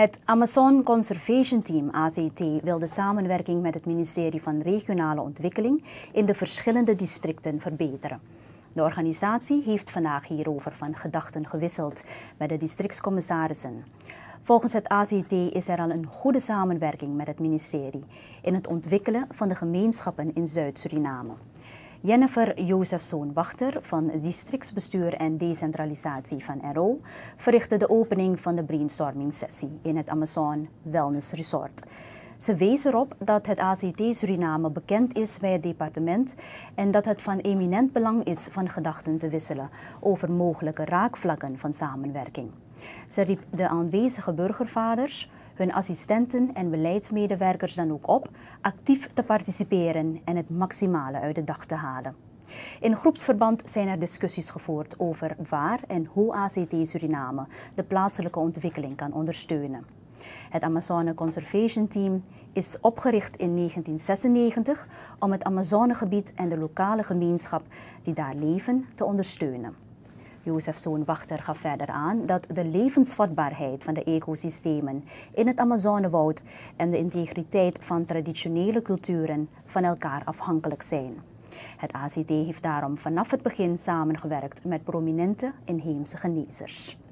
Het Amazon Conservation Team ACT wil de samenwerking met het ministerie van Regionale Ontwikkeling in de verschillende districten verbeteren. De organisatie heeft vandaag hierover van gedachten gewisseld met de districtscommissarissen. Volgens het ACT is er al een goede samenwerking met het ministerie in het ontwikkelen van de gemeenschappen in Zuid-Suriname. Jennifer Jozefsoon Wachter van districtsbestuur en decentralisatie van RO verrichtte de opening van de brainstorming sessie in het Amazon Wellness Resort. Ze wees erop dat het ACT Suriname bekend is bij het departement en dat het van eminent belang is van gedachten te wisselen over mogelijke raakvlakken van samenwerking. Ze riep de aanwezige burgervaders, hun assistenten en beleidsmedewerkers dan ook op actief te participeren en het maximale uit de dag te halen. In groepsverband zijn er discussies gevoerd over waar en hoe ACT Suriname de plaatselijke ontwikkeling kan ondersteunen. Het Amazone Conservation Team is opgericht in 1996 om het Amazonegebied en de lokale gemeenschap die daar leven te ondersteunen. Jozef Zoonwachter gaf verder aan dat de levensvatbaarheid van de ecosystemen in het Amazonewoud en de integriteit van traditionele culturen van elkaar afhankelijk zijn. Het ACT heeft daarom vanaf het begin samengewerkt met prominente inheemse genezers.